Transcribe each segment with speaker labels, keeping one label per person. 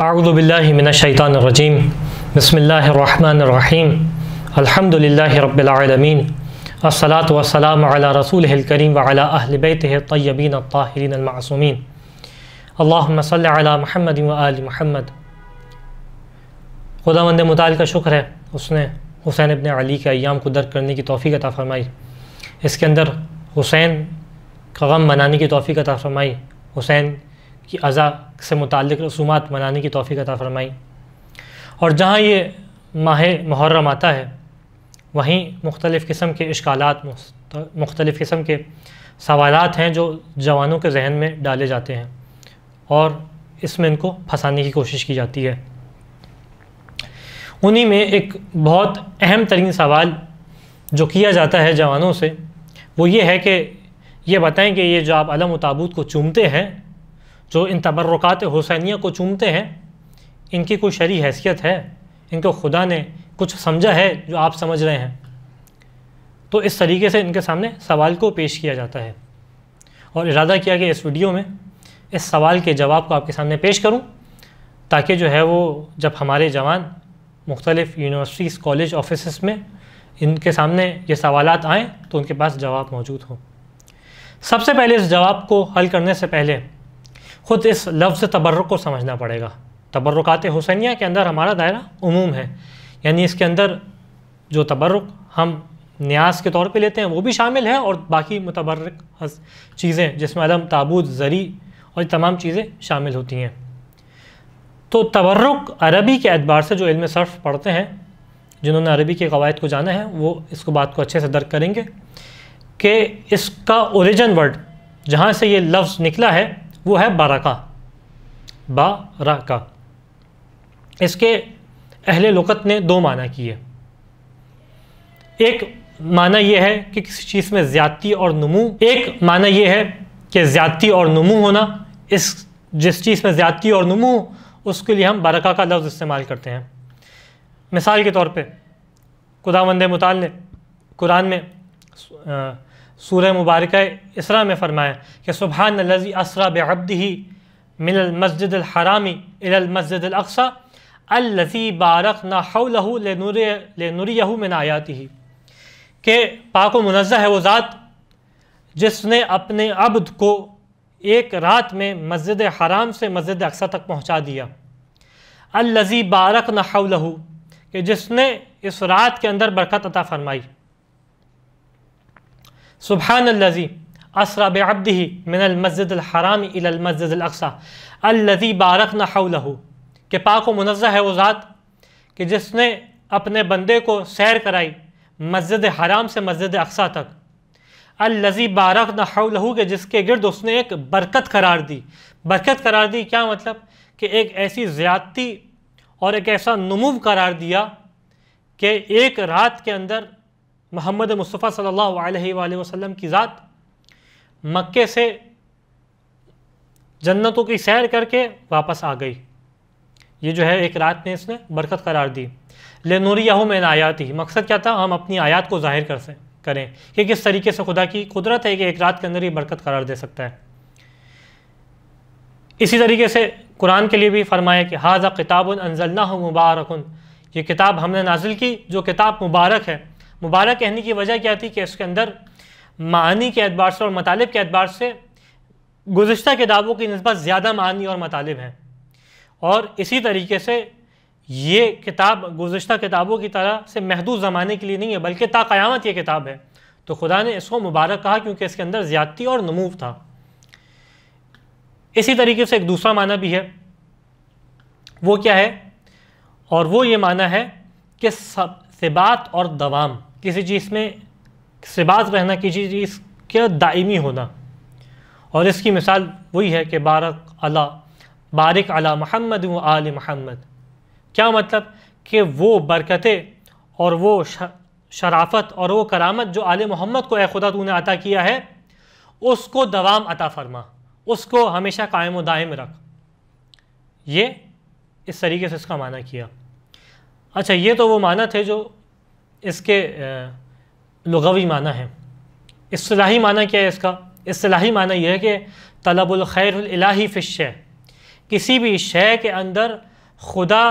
Speaker 1: आउदबिल्लिमिनशैतानरजीम बसमीम अल्हम्दुलिल्लाहि रब्बिल असलात अस्सलात वसलाम अला रसूल करीम वाला अहल बैत तय्यबीन ताहरीन मासूमीन अल्लाम महमद महमद खुदा मंद मताल का शुक्र है उसने हुसैन इबन अली के अयाम को दर्द करने की तोफ़ी अता फ़रमाई इसके अंदर हुसैन का गम मनाने की तोफ़ी अता फ़रमाई हुसैन की अज़ा से मुतक रसूमा मनाने की तोफ़ी अता फ़रमाई और जहाँ ये माह मुहर्रम आता है वहीं मुख्तलिफ़ किस्म के इश्काल मुख्तलिफ़ किस्म के सवाल हैं जो जवानों के जहन में डाले जाते हैं और इसमें इनको फंसाने की कोशिश की जाती है उन्हीं में एक बहुत अहम तरीन सवाल जो किया जाता है जवानों से वो ये है कि ये बताएं कि ये जो आप अलम ताबूत को चूमते हैं जो इन तबर्रक़ात हुसैनिया को चूमते हैं इनकी कोई शरी हैसियत है इनको खुदा ने कुछ समझा है जो आप समझ रहे हैं तो इस तरीके से इनके सामने सवाल को पेश किया जाता है और इरादा किया कि इस वीडियो में इस सवाल के जवाब को आपके सामने पेश करूं ताकि जो है वो जब हमारे जवान मुख्तलिफ़ यूनिवर्सिटीज़ कॉलेज ऑफिस में इनके सामने ये सवाल आएँ तो उनके पास जवाब मौजूद हों सबसे पहले इस जवाब को हल करने से पहले ख़ुद इस लफ्ज़ तबर्रक को समझना पड़ेगा तबर्रकत हुसैनिया के अंदर हमारा दायरा उमूम है यानी इसके अंदर जो तबर्रक हम न्यास के तौर पे लेते हैं वो भी शामिल है और बाकी मुतबर्रक चीज़ें जिसमें अदम ताबूत ज़री और तमाम चीज़ें शामिल होती हैं तो तबर्रक अरबी के अतबार से जो इल्म सर्फ पढ़ते हैं जिन्होंने अरबी के कवायद को जाना है वो इसको बात को अच्छे से दर्क करेंगे कि इसका ओरिजन वर्ड जहाँ से ये लफ्ज़ निकला है वो है बाराका बाराका इसके अहले लुकत ने दो माना किए एक माना यह है कि किसी चीज़ में ज़्यादती और नमू एक माना यह है कि ज़्यादती और नमू होना इस जिस चीज़ में ज़्यादती और नमू उसके लिए हम बरक़ा का लफ्ज़ इस्तेमाल करते हैं मिसाल के तौर पर खुदा वंद मताल ने कुरान में सूर मुबारक इसरा में फरमाया कि सुबहान लजी असरा बेअब्दी ही मिनल मस्जिद हरामी इलल मस्जिद अक्सा अलजी बारक ना हऊ ले नूरयहू में नायाती ही के पाक मुनज़ा है वो ज़ात जिसने अपने अब्द को एक रात में मस्जिद हराम से मस्जिद अक्सा तक पहुँचा दिया अलजी बारक नाहू के कि जिसने इस रात के अंदर बरकत अता फरमाई सुबहानल्लज़ी असरा बब्दी मिनल मस्जिद हराम मस्जिद अक्सा अल्लज़ी बारक नहू के पाक मुनज़ है वो ज़ात कि जिसने अपने बंदे को सैर कराई मस्जिद हराम से मस्जिद अक्सा तक अलजी बारक नहू के जिसके गिरद उसने एक बरकत करार दी बरकत करार दी क्या मतलब कि एक ऐसी ज़्यादती और एक ऐसा नमूव करार दिया कि एक रात के अंदर मोहम्मद मुस्तफ़ा सल्लल्लाहु अलैहि वसल्लम की ज़ात मक्के से जन्नतों की सैर करके वापस आ गई ये जो है एक रात ने इसने बरकत करार दी लेनूरियाहू में आयात ही मकसद क्या था हम अपनी आयात को जाहिर कर से करें कि किस तरीके से खुदा की कुदरत है कि एक रात के अंदर ही बरकत करार दे सकता है इसी तरीके से कुरान के लिए भी फरमाया कि हाजा ना हो मुबारक ये किताब हमने नाजिल की जो किताब मुबारक है मुबारक कहने की वजह क्या थी कि इसके अंदर मानी के अतबार से और मतालब के अतबार से गुज्त किताबों की नस्बत ज़्यादा मानी और मतालब हैं और इसी तरीके से ये किताब गुज्त किताबों की तरह से महदूद ज़माने के लिए नहीं है बल्कि ताक़यामत यह किताब है तो खुदा ने इसको मुबारक कहा क्योंकि इसके अंदर ज़्यादती और नमूव था इसी तरीके से एक दूसरा माना भी है वो क्या है और वो ये माना है कि सब सिबात और दवाम किसी चीज़ में सिबाज रहना किसी चीज़ के दायमी होना और इसकी मिसाल वही है कि बारक अला बारक अला महमद व आल महमद क्या मतलब कि वो बरकतें और वो शराफत और वो करामत जो आल मोहम्मद को ए खुदा तूने अता किया है उसको दवाम अता फरमा उसको हमेशा कायम दायम रख ये इस तरीके से इसका माना किया अच्छा ये तो वो माना थे जो इसके लगवी माना है असलाही माना क्या है इसका असलाही माना यह है कि तलबुलखैरलाही फ़िश किसी भी शय के अंदर खुदा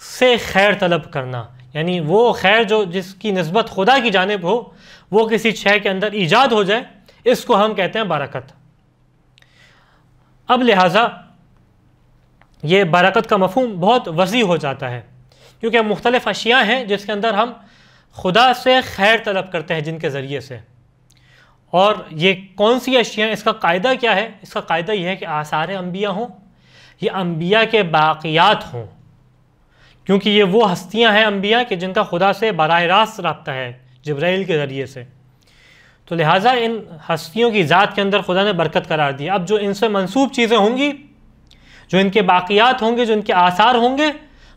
Speaker 1: से खैर तलब करना यानी वो खैर जो जिसकी नस्बत खुदा की जानब हो वो किसी शय के अंदर ईजाद हो जाए इसको हम कहते हैं बारक़त अब लिहाजा ये बरकत का मफहम बहुत वसी हो जाता है क्योंकि मुख्तलिफ अशिया हैं जिसके अंदर हम खुदा से खैर तलब करते हैं जिनके ज़रिए से और ये कौन सी अशियाँ इसका कायदा क्या है इसका कायदा यह है कि आसार अम्बिया हों ये अम्बिया के बाक़ियात हों क्योंकि ये वो हस्तियाँ हैं अम्बिया के जिनका खुदा से बर रास्त रबता है जब्राइल के ज़रिए से तो लिहाजा इन हस्तियों की ज़ात के अंदर खुदा ने बरकत करार दी अब जो इनसे मनसूब चीज़ें होंगी जो इनके बाक़ियात होंगे जो इनके आसार होंगे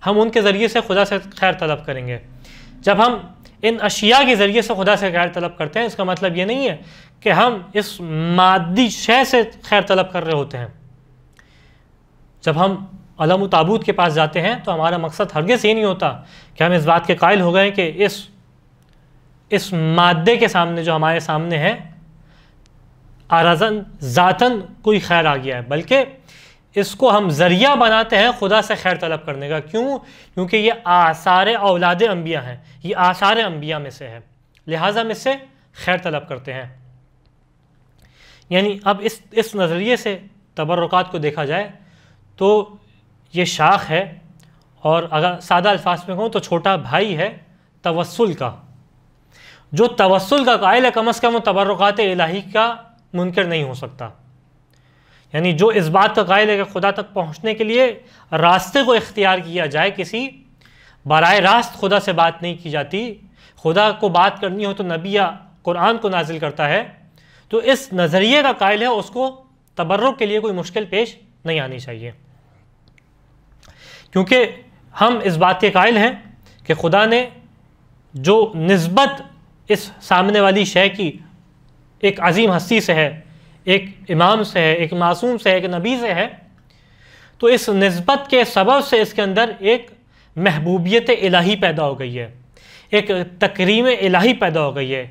Speaker 1: हम उनके ज़रिए से खुदा से खैर तलब करेंगे जब हम इन अशिया के ज़रिए से खुदा से खैर तलब करते हैं इसका मतलब ये नहीं है कि हम इस मादी शय से खैर तलब कर रहे होते हैं जब हम अलम ताबूत के पास जाते हैं तो हमारा मकसद से ये नहीं होता कि हम इस बात के कायल हो गए कि इस इस मादे के सामने जो हमारे सामने है आराजन ज़ातन कोई खैर आ गया है बल्कि इसको हम ज़रिया बनाते हैं खुदा से खैर तलब करने का क्यों क्योंकि ये आसार औलाद अम्बिया हैं ये आसार अम्बिया में से है लिहाजा में से खैर तलब करते हैं यानी अब इस इस नज़रिए से तबरक़ात को देखा जाए तो ये शाख है और अगर सादा अल्फाज में कहूँ तो छोटा भाई है तवसल का जो तवसल का कायल है कम अज़ कम वो तबरक़ात इलाही का मुनकर नहीं हो सकता यानी जो इस बात का कायल है कि खुदा तक पहुँचने के लिए रास्ते को इख्तियार किया जाए किसी बर रास्त खुदा से बात नहीं की जाती खुदा को बात करनी हो तो नबी या कुरान को नाजिल करता है तो इस नज़रिए का कायल है उसको तबर्रुक के लिए कोई मुश्किल पेश नहीं आनी चाहिए क्योंकि हम इस बात के कायल हैं कि खुदा ने जो नस्बत इस सामने वाली शय की एक अजीम हस्ती से है एक इमाम से है एक मासूम से है एक नबी से है तो इस नस्बत के सबब से इसके अंदर एक महबूबियत इलाही पैदा हो गई है एक तकरीम इलाही पैदा हो गई है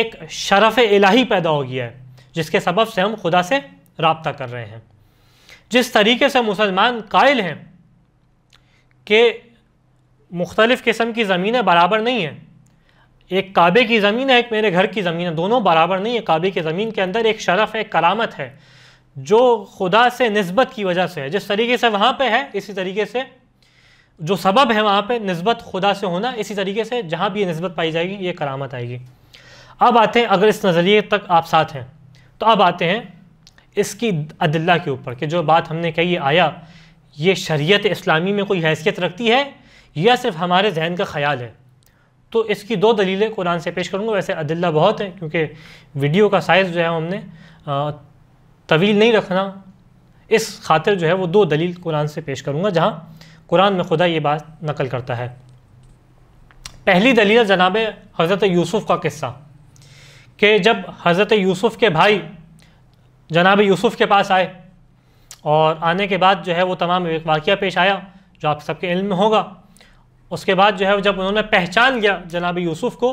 Speaker 1: एक शरफ़ इलाही पैदा हो गया है जिसके सबब से हम खुदा से रबता कर रहे हैं जिस तरीके से मुसलमान कायल हैं कि मुख्तलिफ़ किस्म की ज़मीनें बराबर नहीं हैं एक काबे की ज़मीन है एक मेरे घर की ज़मीन है दोनों बराबर नहीं है काबे की ज़मीन के अंदर एक शरफ़ है करामत है जो खुदा से नस्बत की वजह से है जिस तरीके से वहाँ पर है इसी तरीके से जो सबब है वहाँ पर नस्बत खुदा से होना इसी तरीके से जहाँ भी ये नस्बत पाई जाएगी ये करामत आएगी अब आते हैं अगर इस नज़रिए तक आप साथ हैं तो अब आते हैं इसकी अदल्ला के ऊपर कि जो बात हमने कही आया ये शरीयत इस्लामी में कोई हैसियत रखती है या सिर्फ हमारे जहन का ख्याल है तो इसकी दो दलीलें कुरान से पेश करूँगा वैसे अदिल्ला बहुत है क्योंकि वीडियो का साइज़ जो है हमने तवील नहीं रखना इस खातिर जो है वो दो दलील कुरान से पेश करूँगा जहाँ कुरान में खुदा ये बात नकल करता है पहली दलील जनाब हज़रत यूसुफ़ का किस्सा कि जब हज़रत यूसुफ़ के भाई जनाब यूसुफ़ के पास आए और आने के बाद जो है वो तमाम वाक़ पेश आया जो आप सबके इल्म में होगा उसके बाद जो है जब उन्होंने पहचान लिया जनाब यूसुफ को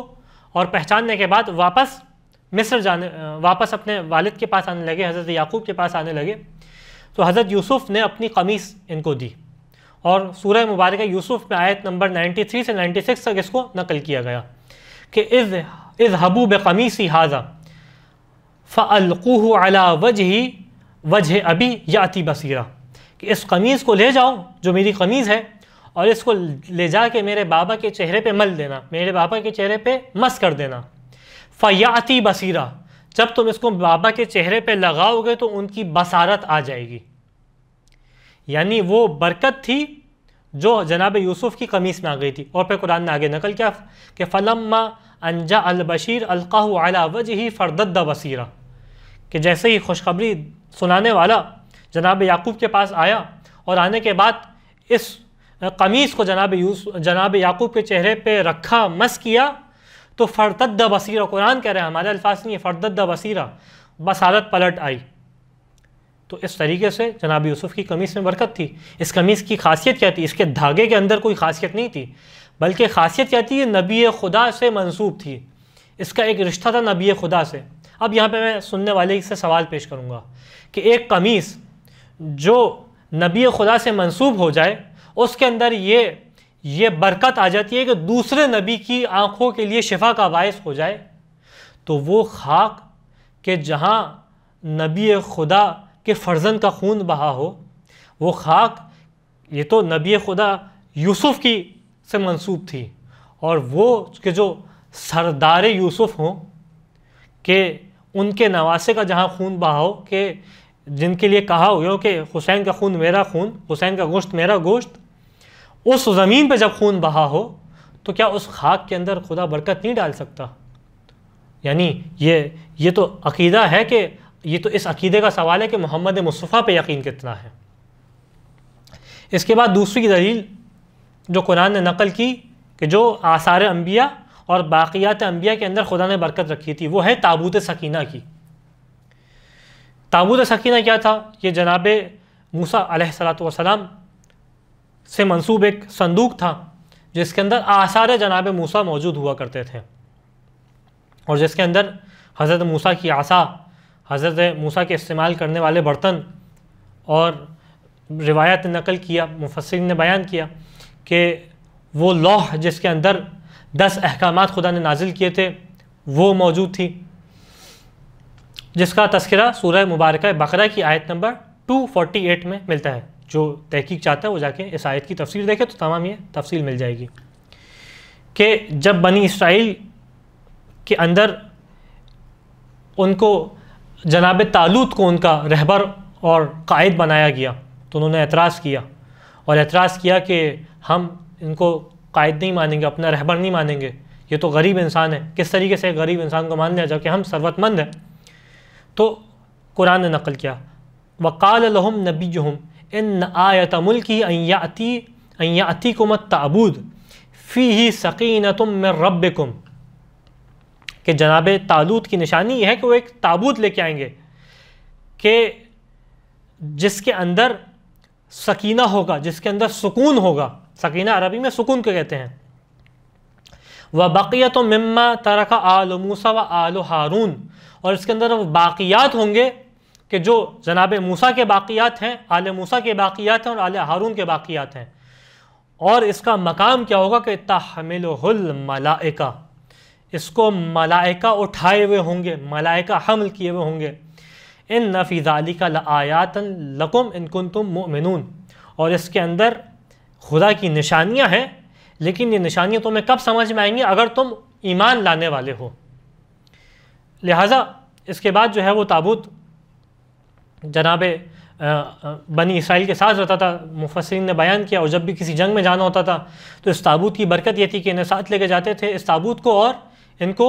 Speaker 1: और पहचानने के बाद वापस मिस्र जाने वापस अपने वालिद के पास आने लगे हज़रत याकूब के पास आने लगे तो हज़रत यूसुफ ने अपनी कमीज़ इनको दी और सूरह मुबारक यूसुफ में आयत नंबर 93 से 96 तक इसको नकल किया गया कि इज़ इज़ हबू बमीसी हाजा फ़लकूह अला वजह ही वजह अभी अति बसीरा कि इस कमीज़ को ले जाओ जो मेरी कमीज़ है और इसको ले जा के मेरे बाबा के चेहरे पे मल देना मेरे बाबा के चेहरे पे मस कर देना फ़याती बसीरा जब तुम इसको बाबा के चेहरे पे लगाओगे तो उनकी बसारत आ जाएगी यानी वो बरकत थी जो जनाब यूसुफ की कमीज़ में आ गई थी और फिर कुरान ने आगे नकल किया कि फ़लम्मा अनजा अलबशीर अलका अला वजह फ़रदद बसीरा कि जैसे ही खुशखबरी सुनाने वाला जनाब याकूब के पास आया और आने के बाद इस कमीज़ को जनाब यूस जनाब याकूब के चेहरे पे रखा मस किया तो फ़रतद बसीरा कुरान कह रहे हैं हमारे अल्फाज नहीं है फ़रतद बसीरा बसारत पलट आई तो इस तरीके से जनाब यूसुफ़ की कमीज़ में बरकत थी इस कमीज़ की खासियत क्या थी इसके धागे के अंदर कोई खासियत नहीं थी बल्कि खासियत क्या थी नबी खुदा से मनसूब थी इसका एक रिश्ता था नबी खुदा से अब यहाँ पे मैं सुनने वाले से सवाल पेश करूँगा कि एक कमीज़ जो नबी खुदा से मनसूब हो जाए उसके अंदर ये ये बरकत आ जाती है कि दूसरे नबी की आँखों के लिए शिफा का बायस हो जाए तो वो खाक के जहाँ नबी खुदा के फर्जन का खून बहा हो वो खाक ये तो नबी खुदा यूसुफ की से मंसूब थी और वो के जो सरदार यूसुफ हों के उनके नवासे का जहाँ खून बहा हो के जिनके लिए कहा हुआ हो कि हुसैन का खून मेरा खून हुसैन का गोश्त मेरा गोश्त उस ज़मीन पे जब खून बहा हो तो क्या उस खाक के अंदर खुदा बरकत नहीं डाल सकता यानी ये ये तो अकीदा है कि ये तो इस अकीदे का सवाल है कि मोहम्मद मुस्तफ़ा पे यकीन कितना है इसके बाद दूसरी दलील जो कुरान ने नकल की कि जो आसार अम्बिया और बाक़ियात अम्बिया के अंदर खुदा ने बरकत रखी थी वो है ताबूत सकीना की ताबूत सकीना क्या था ये जनाब मूसा सलाम से मंसूब एक संदूक था जिसके अंदर आसार जनाब मूसा मौजूद हुआ करते थे और जिसके अंदर हज़रत मूसा की आशा हज़रत मूसा के इस्तेमाल करने वाले बर्तन और रिवायत नकल किया मुफसर ने बयान किया कि वो लौह जिसके अंदर दस अहकाम खुदा ने नाजिल किए थे वो मौजूद थी जिसका तस्करा सूर्य मुबारक बकरा की आयत नंबर 248 में मिलता है जो तहकीक चाहता है वो जाके इस आयत की तफसीर देखे तो तमाम ये तफसील मिल जाएगी कि जब बनी इसराइल के अंदर उनको जनाब तालूत को उनका रहबर और कायद बनाया गया तो उन्होंने एतराज़ किया और एतराज़ किया कि हम इनको कायद नहीं मानेंगे अपना रहबर नहीं मानेंगे ये तो गरीब इंसान है किस तरीके से गरीब इंसान को मान लिया जबकि हम ثروتमंद हैं तो कुरान ने नकल किया वक़ाल नबी हम इन आयत मुल्क अयाती अयाती को मत ताबूद फ़ी ही सकीन तुम मैं रब कुम के जनाब तालूत की निशानी यह है कि वो एक ताबूत लेके आएंगे कि जिसके अंदर सकीना होगा जिसके अंदर सुकून होगा सकीना अरबी में सुकून को कहते हैं व बक़ियत मम्मा तरक आल मूसा व आल हारून और इसके अंदर बाक़ियात होंगे कि जो जनाब मूसा के बाक़ियात हैं आल मूसा के बाक़ियात हैं और आल हारून के बाक़ियात हैं और इसका मकाम क्या होगा कि तहमिल मलाइका इसको मलाइका उठाए हुए होंगे मलाइका हमल किए हुए होंगे इन नफ़ीज़ाली का लयातन लकुम इनकुन तुम मिनून और इसके अंदर खुदा की निशानियाँ हैं लेकिन ये निशानियाँ तुम्हें कब समझ में आएंगी अगर तुम ईमान लाने वाले हो लिहाजा इसके बाद जो है वो ताबूत जनाब बनी इसराइल के साथ रहता था मुफसरीन ने बयान किया और जब भी किसी जंग में जाना होता था तो इस ताबूत की बरकत यह थी कि इन्हें साथ लेके जाते थे इस ताबूत को और इनको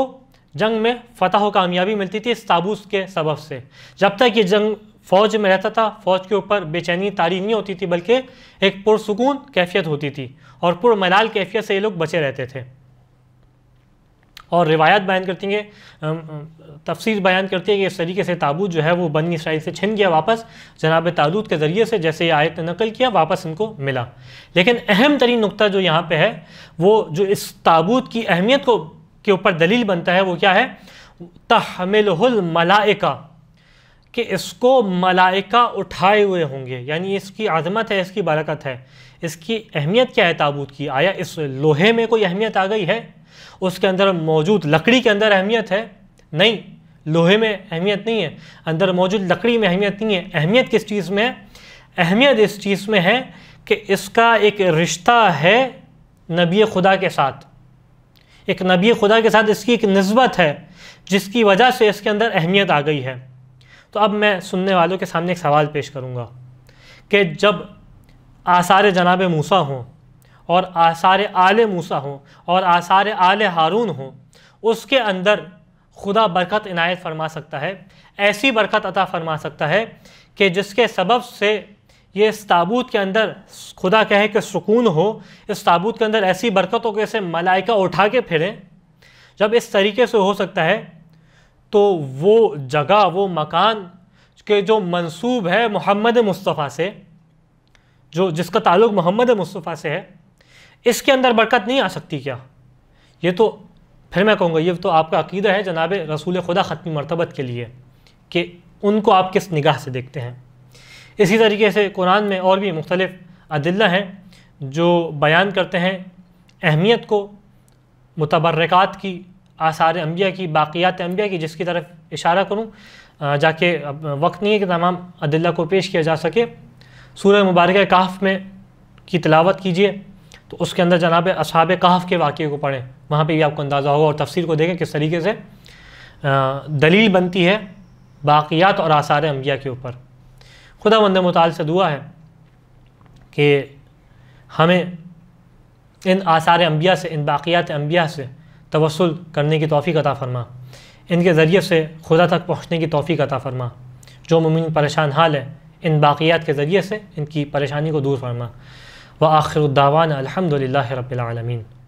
Speaker 1: जंग में फतह कामयाबी मिलती थी इस ताबूत के सबब से जब तक ये जंग फ़ौज में रहता था फ़ौज के ऊपर बेचैनी तारी नहीं होती थी बल्कि एक पुरसकून कैफियत होती थी और पुरमलाल कैफियत से ये लोग बचे रहते थे और रिवायत बयान करती हैं तफसीर बयान करती है कि इस तरीके से ताबूत जो है वो बनी इसराइल से छिन गया वापस जनाब तालूत के ज़रिए से जैसे ये आयत नकल किया वापस इनको मिला लेकिन अहम तरीन नुकता जो यहाँ पर है वो जो इस ताबूत की अहमियत को के ऊपर दलील बनता है वो क्या है तहमिल मलाइका कि इसको मलाइका उठाए हुए होंगे यानी इसकी आज़मत है इसकी बरकत है इसकी अहमियत क्या है ताबूत की आया इस लोहे में कोई अहमियत आ गई है उसके अंदर मौजूद लकड़ी के अंदर अहमियत है नहीं लोहे में अहमियत नहीं है अंदर मौजूद लकड़ी में अहमियत नहीं है अहमियत किस चीज़ में है अहमियत इस चीज़ में है कि इसका एक रिश्ता है नबी खुदा के साथ एक नबी खुदा के साथ इसकी एक नस्बत है जिसकी वजह से इसके अंदर अहमियत आ गई है तो अब मैं सुनने वालों के सामने एक सवाल पेश करूँगा कि जब आसार जनाब मूसा हों और आसार आल मूसा हों और आसार आल हारून हों उसके अंदर खुदा बरकत इनायत फरमा सकता है ऐसी बरकत अता फरमा सकता है कि जिसके सबब से ये इस ताबूत के अंदर खुदा कहे कि सुकून हो इस ताबूत के अंदर ऐसी बरकत हो कि इसे मलाइका उठा के फिरें जब इस तरीके से हो सकता है तो वो जगह वो मकान के जो मंसूब है मोहम्मद मुस्तफ़ा से जो जिसका ताल्लुक़ मोहम्मद मुस्तफ़ा से है इसके अंदर बरकत नहीं आ सकती क्या ये तो फिर मैं कहूँगा ये तो आपका अकीदा है जनाब रसूल खुदा ख़त्मी मरतबत के लिए कि उनको आप किस निगाह से देखते हैं इसी तरीके से कुरान में और भी मुख्तलिफ़ अदिल्ला हैं जो बयान करते हैं अहमियत को मुतबरक़ात की आसार अम्बिया की बाक़ियात अम्बिया की जिसकी तरफ इशारा करूँ जाके वक्त नहीं है कि तमाम अदिल्ला को पेश किया जा सके सूर्य मुबारक काफ में की तलावत कीजिए तो उसके अंदर जनाब असाब कहफ के वाक़े को पढ़ें वहाँ पर भी आपको अंदाज़ा होगा और तफसीर को देखें किस तरीके से दलील बनती है बाक़ियात और आसार अम्बिया के ऊपर खुदा मंद मताल से दुआ है कि हमें इन आसार अम्बिया से इन बाक़ियात अम्बिया से तवसल करने की तोफ़ी अता फ़रमा इनके ज़रिए से खुदा तक पहुँचने की तोफ़ी अता फ़रमा जो मुमिन परेशान हाल है इन बाक़ियात के ज़रिए से इनकी परेशानी को दूर फरमा وآخر الدعوانا الحمد لله رب العالمين